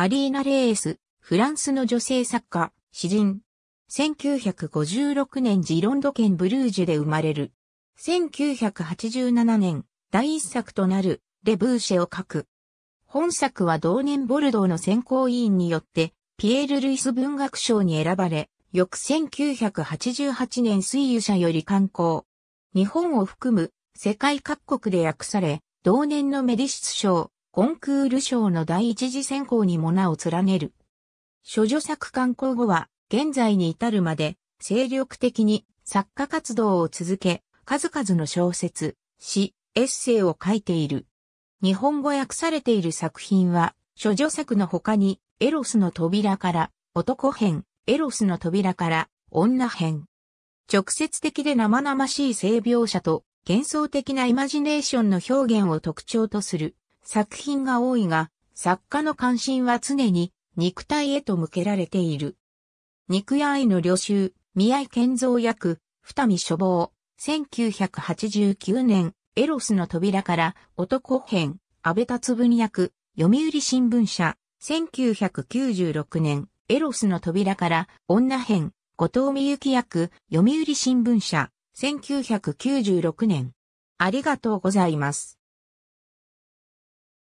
アリーナ・レース、フランスの女性作家、詩人。1956年ジロンド県ブルージュで生まれる。1987年、第一作となる、レブーシェを書く。本作は同年ボルドーの選考委員によって、ピエール・ルイス文学賞に選ばれ、翌1988年水油社より刊行。日本を含む世界各国で訳され、同年のメディシス賞、コンクール賞の第一次選考にも名を連ねる。諸女作刊行後は、現在に至るまで、精力的に作家活動を続け、数々の小説、詩、エッセイを書いている。日本語訳されている作品は、諸女作の他に、エロスの扉から、男編、エロスの扉から、女編。直接的で生々しい性描写と、幻想的なイマジネーションの表現を特徴とする。作品が多いが、作家の関心は常に肉体へと向けられている。肉屋愛の旅集、宮井健造役、二見処方、1989年、エロスの扉から男編、安倍達文役、読売新聞社、1996年、エロスの扉から女編、後藤美幸役、読売新聞社、1996年。ありがとうございます。